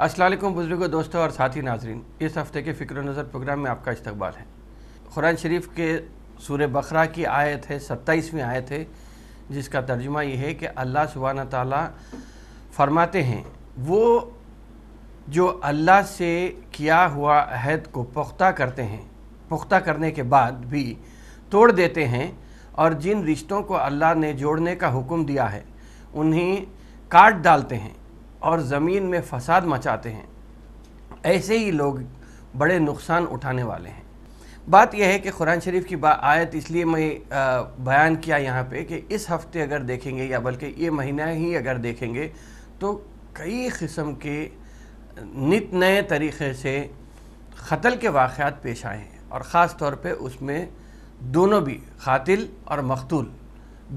असलम बुजुर्गों दोस्तों और साथी नाजरीन इस हफ़्ते के फ़िक्र नज़र प्रोग्राम में आपका इस्तबाल है क़ुरान शरीफ के सूर बकरा की आयत है सत्ताईसवीं आयत है जिसका तर्जुमा यह है कि अल्लाह सुबहाना ताली फरमाते हैं वो जो अल्लाह से किया हुआ अहद को पुख्ता करते हैं पुख्ता करने के बाद भी तोड़ देते हैं और जिन रिश्तों को अल्लाह ने जोड़ने का हुक्म दिया है उन्हें काट डालते हैं और ज़मीन में फसाद मचाते हैं ऐसे ही लोग बड़े नुकसान उठाने वाले हैं बात यह है कि कुरान शरीफ की आयत इसलिए मैं बयान किया यहाँ पे कि इस हफ्ते अगर देखेंगे या बल्कि ये महीना ही अगर देखेंगे तो कई किस्म के नित नए तरीक़े से कतल के वाक़ात पेश आए हैं और ख़ास तौर पे उसमें दोनों भी कातिल और मकतूल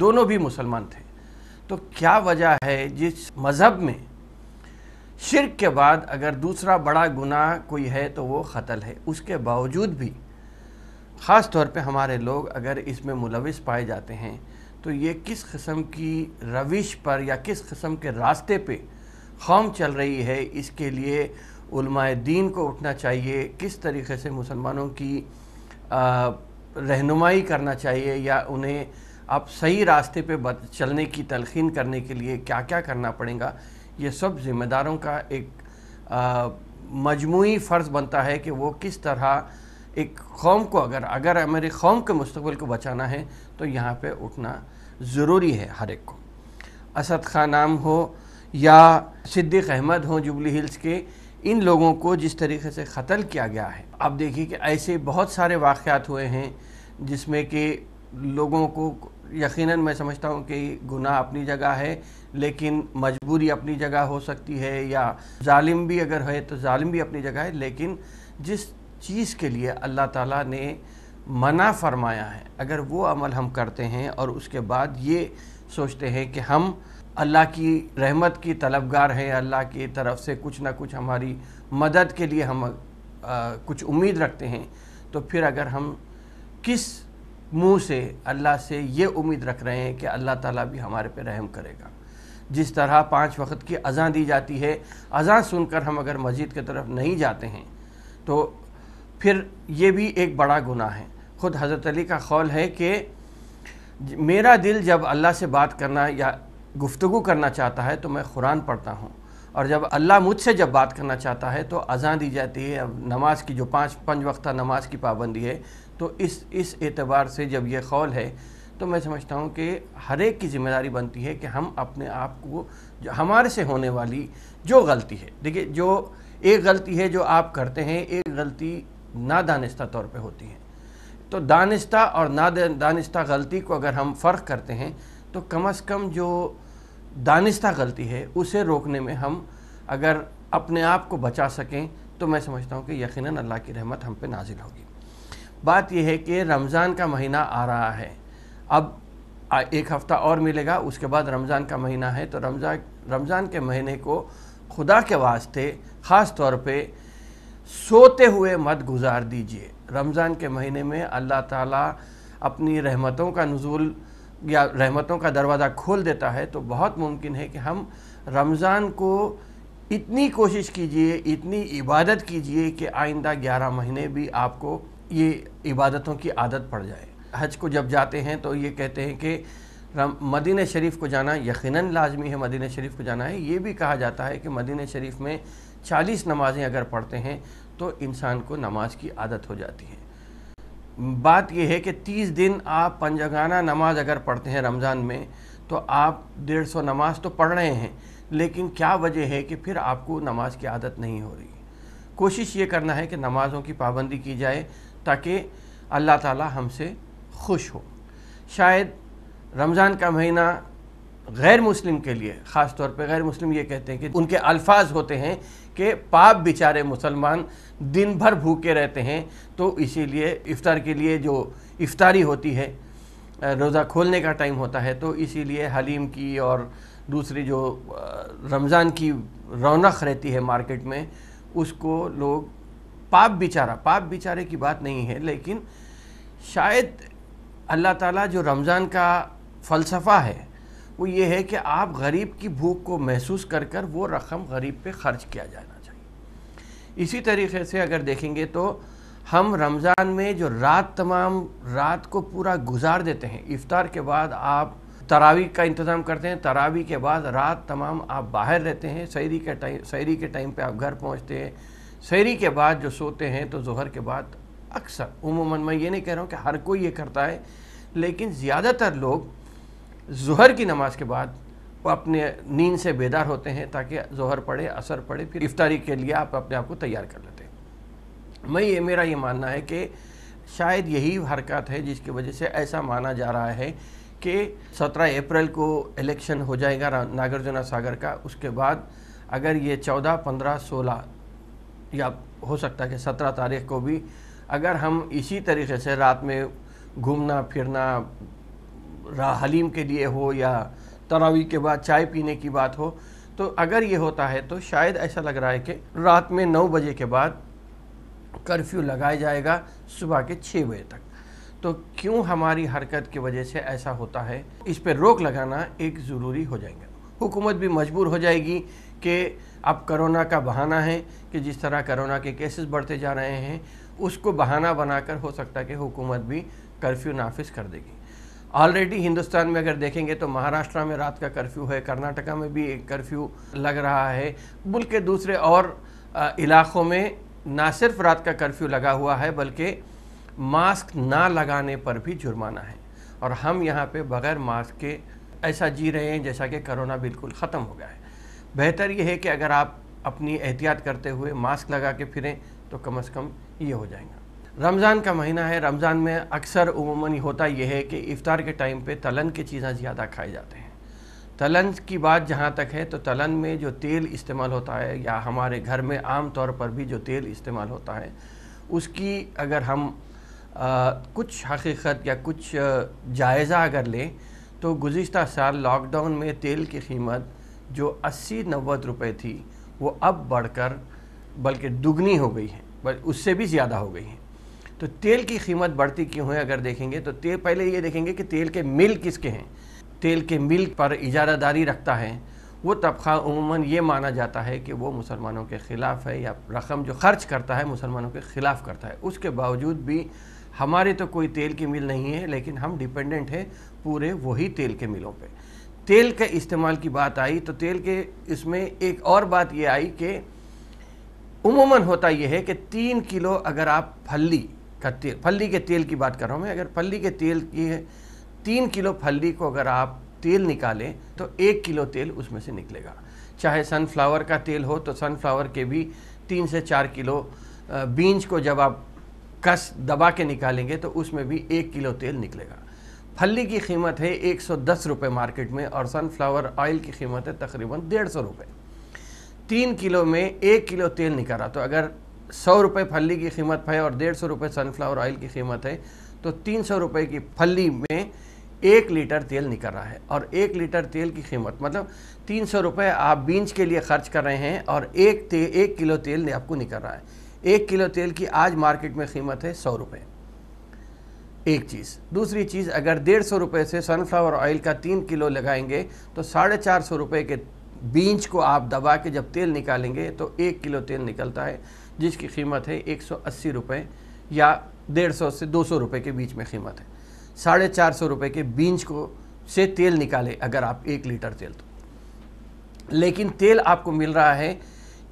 दोनों भी मुसलमान थे तो क्या वजह है जिस मज़हब में शिरक के बाद अगर दूसरा बड़ा गुनाह कोई है तो वो ख़तल है उसके बावजूद भी ख़ास तौर पे हमारे लोग अगर इसमें मुलविस पाए जाते हैं तो ये किस कस्म की रविश पर या किस कस्म के रास्ते पे कौम चल रही है इसके लिए दीन को उठना चाहिए किस तरीके से मुसलमानों की रहनुमाई करना चाहिए या उन्हें आप सही रास्ते पे चलने की तलखीन करने के लिए क्या क्या करना पड़ेगा ये सब जिम्मेदारों का एक मजमू फ़र्ज़ बनता है कि वो किस तरह एक कौम को अगर अगर हमारे कौम के मुस्तबिल को बचाना है तो यहाँ पर उठना ज़रूरी है हर एक को असद खान नाम हो या सिद्दीक अहमद हो जुबली हिल्स के इन लोगों को जिस तरीके से कत्ल किया गया है आप देखिए कि ऐसे बहुत सारे वाक़ हुए हैं जिसमें कि लोगों को यकीनन मैं समझता हूँ कि गुनाह अपनी जगह है लेकिन मजबूरी अपनी जगह हो सकती है या जालिम भी अगर है तो जालिम भी अपनी जगह है लेकिन जिस चीज़ के लिए अल्लाह ताला ने मना फरमाया है अगर वो अमल हम करते हैं और उसके बाद ये सोचते हैं कि हम अल्लाह की रहमत की तलबगार हैं अल्लाह की तरफ से कुछ ना कुछ हमारी मदद के लिए हम आ, कुछ उम्मीद रखते हैं तो फिर अगर हम किस मुंह से अल्लाह से ये उम्मीद रख रहे हैं कि अल्लाह ताला भी हमारे पे रहम करेगा जिस तरह पांच वक्त की अज़ान दी जाती है अज़ान सुनकर हम अगर मस्जिद की तरफ नहीं जाते हैं तो फिर ये भी एक बड़ा गुना है ख़ुद हज़रत अली का कौल है कि मेरा दिल जब अल्लाह से बात करना या गुफ्तु करना चाहता है तो मैं कुरान पढ़ता हूँ और जब अल्लाह मुझसे जब बात करना चाहता है तो अज़ान दी जाती है अब नमाज़ की जो पाँच पंच वक्ता नमाज की पाबंदी है तो इस इस एतबार से जब ये कौल है तो मैं समझता हूँ कि हर एक की जिम्मेदारी बनती है कि हम अपने आप को जो हमारे से होने वाली जो गलती है देखिए जो एक गलती है जो आप करते हैं एक गलती नादानिस्ता तौर पे होती है तो दानिस्ता और ना नादानिस्ता गलती को अगर हम फ़र्क करते हैं तो कम अज़ कम जो दानिस्ता गलती है उसे रोकने में हम अगर अपने आप को बचा सकें तो मैं समझता हूँ कि यकीन अल्लाह की रहमत हम पे नाजिल होगी बात यह है कि रमज़ान का महीना आ रहा है अब एक हफ़्ता और मिलेगा उसके बाद रमज़ान का महीना है तो रमज़ान रमज़ान के महीने को खुदा के वास्ते ख़ास तौर पे सोते हुए मत गुजार दीजिए रमज़ान के महीने में अल्लाह ताला अपनी रहमतों का नज़ुल या रहमतों का दरवाज़ा खोल देता है तो बहुत मुमकिन है कि हम रमज़ान को इतनी कोशिश कीजिए इतनी इबादत कीजिए कि आइंदा ग्यारह महीने भी आपको ये इबादतों की आदत पड़ जाए हज को जब जाते हैं तो ये कहते हैं कि मदीन शरीफ को जाना यकीनन लाजमी है मदीन शरीफ को जाना है ये भी कहा जाता है कि मदीन शरीफ में चालीस नमाज़ें अगर पढ़ते हैं तो इंसान को नमाज की आदत हो जाती है बात यह है कि तीस दिन आप पंजगाना नमाज अगर पढ़ते हैं रमज़ान में तो आप डेढ़ सौ नमाज तो पढ़ रहे हैं लेकिन क्या वजह है कि फिर आपको नमाज की आदत नहीं हो रही कोशिश ये करना है कि नमाज़ों की पाबंदी की जाए ताकि अल्लाह ताला हमसे खुश हो शायद रमज़ान का महीना गैर मुस्लिम के लिए ख़ास तौर पे गैर मुस्लिम ये कहते हैं कि उनके अल्फाज होते हैं कि पाप बेचारे मुसलमान दिन भर भूखे रहते हैं तो इसीलिए इफ़ार के लिए जो इफ्तारी होती है रोज़ा खोलने का टाइम होता है तो इसीलिए हलीम की और दूसरी जो रमज़ान की रौनक रहती है मार्केट में उसको लोग पाप बेचारा पाप बेचारे की बात नहीं है लेकिन शायद अल्लाह ताला जो रमज़ान का फ़लसफ़ा है वो ये है कि आप गरीब की भूख को महसूस कर कर वो रकम गरीब पे खर्च किया जाना चाहिए इसी तरीके से अगर देखेंगे तो हम रमज़ान में जो रात तमाम रात को पूरा गुजार देते हैं इफ़ार के बाद आप तरावी का इंतज़ाम करते हैं तरावी के बाद रात तमाम आप बाहर रहते हैं शहरी के टाइम शहरी के टाइम पर आप घर पहुँचते हैं शहरी के बाद जो सोते हैं तो जहर के बाद अक्सर उमूमन मैं ये नहीं कह रहा हूँ कि हर कोई ये करता है लेकिन ज़्यादातर लोग जहर की नमाज के बाद वो अपने नींद से बेदार होते हैं ताकि जहर पड़े असर पड़े फिर इफ्तारी के लिए आप अपने आप को तैयार कर लेते हैं मैं ये मेरा ये मानना है कि शायद यही हरकत है जिसकी वजह से ऐसा माना जा रहा है कि 17 अप्रैल को इलेक्शन हो जाएगा नागार्जुना सागर का उसके बाद अगर ये 14, 15, 16 या हो सकता है कि 17 तारीख को भी अगर हम इसी तरीके से रात में घूमना फिरना हलीम के लिए हो या तरावी के बाद चाय पीने की बात हो तो अगर ये होता है तो शायद ऐसा लग रहा है कि रात में नौ बजे के बाद कर्फ्यू लगाया जाएगा सुबह के छः बजे तक तो क्यों हमारी हरकत की वजह से ऐसा होता है इस पर रोक लगाना एक ज़रूरी हो जाएगा हुकूमत भी मजबूर हो जाएगी कि अब करोना का बहाना है कि जिस तरह करोना के केसेस बढ़ते जा रहे हैं उसको बहाना बनाकर हो सकता है कि हुकूमत भी कर्फ्यू नाफिज कर देगी ऑलरेडी हिंदुस्तान में अगर देखेंगे तो महाराष्ट्र में रात का कर्फ्यू है कर्नाटका में भी एक कर्फ्यू लग रहा है मुल्क के दूसरे और इलाक़ों में ना सिर्फ रात का कर्फ्यू लगा हुआ है बल्कि मास्क ना लगाने पर भी जुर्माना है और हम यहाँ पे बगैर मास्क के ऐसा जी रहे हैं जैसा कि करोना बिल्कुल ख़त्म हो गया है बेहतर ये है कि अगर आप अपनी एहतियात करते हुए मास्क लगा के फिरें तो कम अज़ कम ये हो जाएगा रमज़ान का महीना है रमज़ान में अक्सर उमूमन होता यह है कि इफ़ार के टाइम पे तलन की चीज़ें ज़्यादा खाए जाते हैं तलन की बात जहाँ तक है तो तलन में जो तेल इस्तेमाल होता है या हमारे घर में आम तौर पर भी जो तेल इस्तेमाल होता है उसकी अगर हम आ, कुछ हकीकत या कुछ जायज़ा अगर लें तो गुज्त साल लॉकडाउन में तेल की कीमत जो अस्सी नब्बे रुपये थी वो अब बढ़कर बल्कि दुगनी हो गई है उससे भी ज़्यादा हो गई है तो तेल की कीमत बढ़ती क्यों है अगर देखेंगे तो तेल पहले ये देखेंगे कि तेल के मिल किसके हैं तेल के मिल पर इजारादारी रखता है वो तबका उमूमा ये माना जाता है कि वो मुसलमानों के ख़िलाफ़ है या रकम जो खर्च करता है मुसलमानों के ख़िलाफ़ करता है उसके बावजूद भी हमारे तो कोई तेल की मिल नहीं है लेकिन हम डिपेंडेंट हैं पूरे वही तेल के मिलों पे तेल के इस्तेमाल की बात आई तो तेल के इसमें एक और बात ये आई कि उमूमन होता यह है कि तीन किलो अगर आप फली का तेल फल्ली के तेल की बात कर रहा हूँ मैं अगर फल्ली के तेल की तीन किलो फल्ली को अगर आप तेल निकालें तो एक किलो तेल उसमें से निकलेगा चाहे सनफ्लावर का तेल हो तो सनफ्लावर के भी तीन से चार किलो बीन्स को जब आप कस दबा के निकालेंगे तो उसमें भी एक किलो तेल निकलेगा फली की कीमत है एक सौ दस रुपये मार्केट में और सनफ्लावर ऑयल की कीमत है तकरीबन डेढ़ सौ रुपये तीन किलो में एक किलो तेल निकाला तो अगर सौ रुपये फली की कीमत है और डेढ़ सौ रुपये सनफ्लावर ऑयल की कीमत है तो तीन सौ रुपये की फली में एक लीटर तेल निकल रहा है और एक लीटर तेल की कीमत मतलब तीन सौ रुपये आप बीन्स के लिए खर्च कर रहे हैं और एक ते एक किलो तेल आपको निकल रहा है एक किलो तेल की आज मार्केट में कीमत है सौ रुपये एक चीज़ दूसरी चीज़ अगर डेढ़ सौ रुपये से सनफ्लावर ऑयल का तीन किलो लगाएंगे तो साढ़े चार सौ रुपये के बीज को आप दबा के जब तेल निकालेंगे तो एक किलो तेल निकलता है जिसकी कीमत है एक सौ अस्सी रुपये या डेढ़ सौ से दो सौ रुपये के बीच में कीमत है साढ़े चार सौ रुपये के बीज को से तेल निकाले अगर आप एक लीटर तेल तो लेकिन तेल आपको मिल रहा है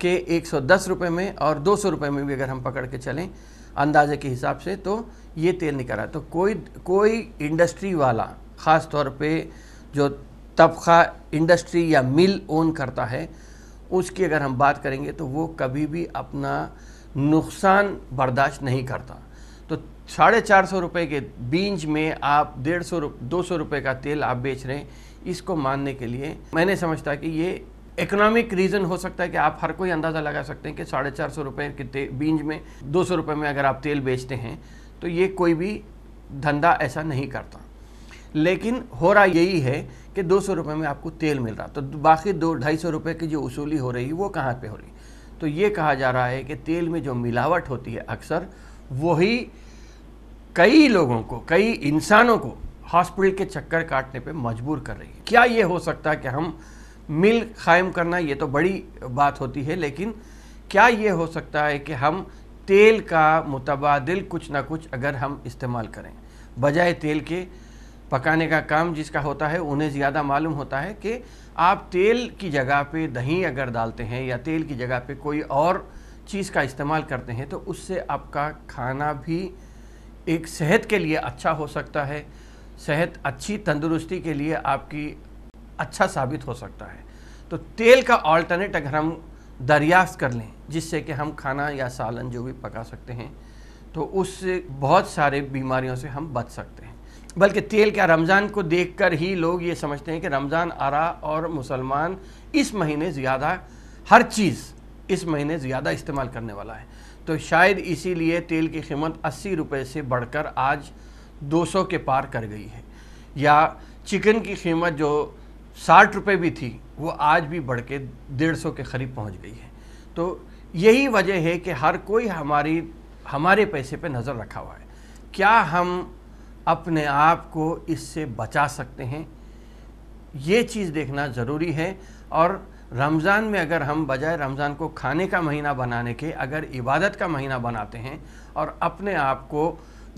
कि एक सौ दस रुपये में और दो सौ रुपये में भी अगर हम पकड़ के चलें अंदाजे के हिसाब से तो ये तेल निकल रहा है तो कोई कोई इंडस्ट्री वाला ख़ास तौर पे जो तबका इंडस्ट्री या मिल ओन करता है उसकी अगर हम बात करेंगे तो वो कभी भी अपना नुकसान बर्दाश्त नहीं करता तो साढ़े चार सौ रुपये के बीज में आप डेढ़ सौ दो सौ रुपये का तेल आप बेच रहे हैं इसको मानने के लिए मैंने समझता कि ये इकोनॉमिक रीज़न हो सकता है कि आप हर कोई अंदाज़ा लगा सकते हैं कि साढ़े चार सौ रुपये के बीज में दो सौ रुपये में अगर आप तेल बेचते हैं तो ये कोई भी धंधा ऐसा नहीं करता लेकिन हो रहा यही है कि दो सौ रुपये में आपको तेल मिल रहा तो बाकी दो ढाई सौ रुपये की जो वसूली हो रही वो कहाँ पर हो रही तो ये कहा जा रहा है कि तेल में जो मिलावट होती है अक्सर वही कई लोगों को कई इंसानों को हॉस्पिटल के चक्कर काटने पे मजबूर कर रही है क्या ये हो सकता है कि हम मिल कायम करना ये तो बड़ी बात होती है लेकिन क्या ये हो सकता है कि हम तेल का मुतबादल कुछ ना कुछ अगर हम इस्तेमाल करें बजाय तेल के पकाने का काम जिसका होता है उन्हें ज़्यादा मालूम होता है कि आप तेल की जगह पे दही अगर डालते हैं या तेल की जगह पे कोई और चीज़ का इस्तेमाल करते हैं तो उससे आपका खाना भी एक सेहत के लिए अच्छा हो सकता है सेहत अच्छी तंदुरुस्ती के लिए आपकी अच्छा साबित हो सकता है तो तेल का ऑल्टरनेट अगर हम दरियाफ्त कर लें जिससे कि हम खाना या सालन जो भी पका सकते हैं तो उससे बहुत सारे बीमारियों से हम बच सकते हैं बल्कि तेल क्या रमज़ान को देखकर ही लोग ये समझते हैं कि रमज़ान आरा और मुसलमान इस महीने ज़्यादा हर चीज़ इस महीने ज़्यादा इस्तेमाल करने वाला है तो शायद इसीलिए तेल की कीमत अस्सी रुपये से बढ़कर आज 200 के पार कर गई है या चिकन की कीमत जो साठ रुपये भी थी वो आज भी बढ़ के डेढ़ सौ के करीब पहुँच गई है तो यही वजह है कि हर कोई हमारी हमारे पैसे पर नज़र रखा हुआ है क्या हम अपने आप को इससे बचा सकते हैं ये चीज़ देखना ज़रूरी है और रमज़ान में अगर हम बजाय रमज़ान को खाने का महीना बनाने के अगर इबादत का महीना बनाते हैं और अपने आप को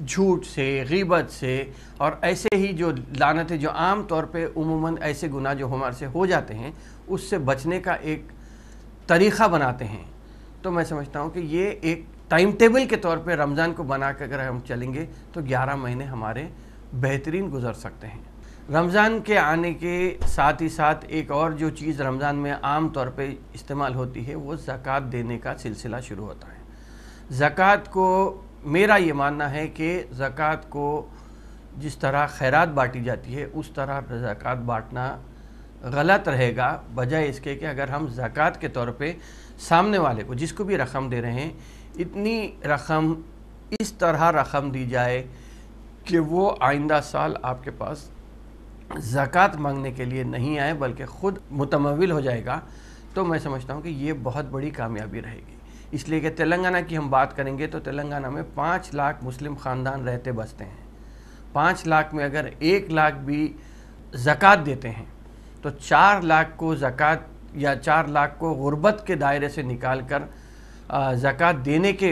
झूठ से गीबत से और ऐसे ही जो लानतें जो आम तौर पे उमूमन ऐसे गुनाह जो हमारे से हो जाते हैं उससे बचने का एक तरीक़ा बनाते हैं तो मैं समझता हूँ कि ये एक टाइम टेबल के तौर पे रमज़ान को बना कर अगर हम चलेंगे तो 11 महीने हमारे बेहतरीन गुजर सकते हैं रमज़ान के आने के साथ ही साथ एक और जो चीज़ रमज़ान में आम तौर पे इस्तेमाल होती है वो ज़क़़त देने का सिलसिला शुरू होता है ज़क़़त को मेरा ये मानना है कि ज़क़़त को जिस तरह खैरात बाँटी जाती है उस तरह ज़क़़त बाँटना गलत रहेगा बजाय इसके कि अगर हम ज़क़़त के तौर पे सामने वाले को जिसको भी रकम दे रहे हैं इतनी रकम इस तरह रकम दी जाए कि वो आइंदा साल आपके पास ज़क़़त मांगने के लिए नहीं आए बल्कि ख़ुद मुतमविल हो जाएगा तो मैं समझता हूँ कि ये बहुत बड़ी कामयाबी रहेगी इसलिए कि तेलंगाना की हम बात करेंगे तो तेलंगाना में पाँच लाख मुस्लिम ख़ानदान रहते बसते हैं पाँच लाख में अगर एक लाख भी ज़क़़त देते हैं तो चार लाख को ज़क़़त या चार लाख को गुर्बत के दायरे से निकाल कर ज़क़़त देने के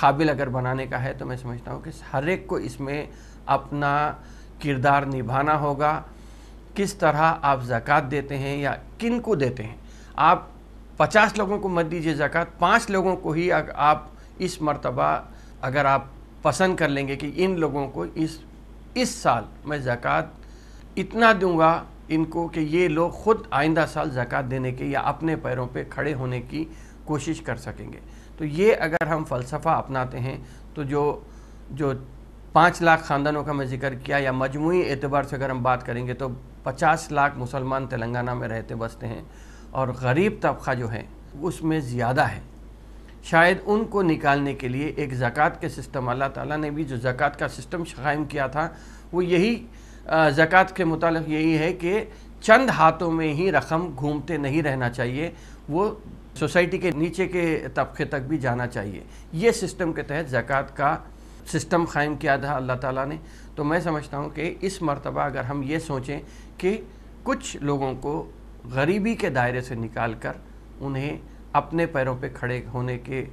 काबिल अगर बनाने का है तो मैं समझता हूँ कि हर एक को इसमें अपना किरदार निभाना होगा किस तरह आप ज़क़़त देते हैं या किन को देते हैं आप पचास लोगों को मत दीजिए ज़क़़त पाँच लोगों को ही आप इस मरतबा अगर आप पसंद कर लेंगे कि इन लोगों को इस इस साल मैं ज़क़़त इतना दूंगा इनको कि ये लोग ख़ुद आइंदा साल ज़क़़त देने के या अपने पैरों पे खड़े होने की कोशिश कर सकेंगे तो ये अगर हम फ़लसफ़ा अपनाते हैं तो जो जो पाँच लाख ख़ानदानों का मैं जिक्र किया या मजमू एतबार से अगर हम बात करेंगे तो पचास लाख मुसलमान तेलंगाना में रहते बसते हैं और गरीब तबका जो है उसमें ज़्यादा है शायद उनको निकालने के लिए एक ज़क़़त के सिस्टम अल्लाह ताला ने भी जो ज़क़़त का सिस्टम कायम किया था वो यही ज़क़़त के मुतालिक यही है कि चंद हाथों में ही रकम घूमते नहीं रहना चाहिए वो सोसाइटी के नीचे के तबके तक भी जाना चाहिए ये सिस्टम के तहत ज़क़़त का सिस्टम क़ायम किया था अल्लाह ताला ने तो मैं समझता हूँ कि इस मरतबा अगर हम ये सोचें कि कुछ लोगों को गरीबी के दायरे से निकाल कर उन्हें अपने पैरों पे खड़े होने के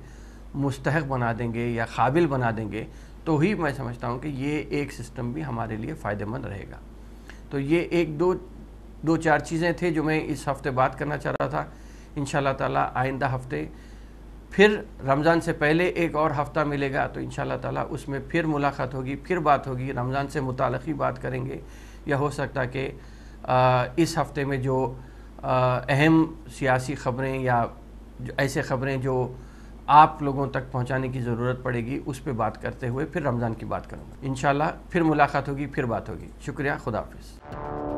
मुस्तक बना देंगे या काबिल बना देंगे तो ही मैं समझता हूँ कि ये एक सिस्टम भी हमारे लिए फ़ायदेमंद रहेगा तो ये एक दो दो चार चीज़ें थे जो मैं इस हफ्ते बात करना चाह रहा था इन ताला आइंदा हफ्ते फिर रमज़ान से पहले एक और हफ़्ता मिलेगा तो इन ताला उसमें फिर मुलाकात होगी फिर बात होगी रमज़ान से मुतल ही बात करेंगे या हो सकता कि इस हफ़्ते में जो अहम सियासी ख़बरें या ऐसे ख़बरें जो आप लोगों तक पहुंचाने की ज़रूरत पड़ेगी उस पर बात करते हुए फिर रमज़ान की बात करूँगा इन फिर मुलाकात होगी फिर बात होगी शुक्रिया खुदाफिज़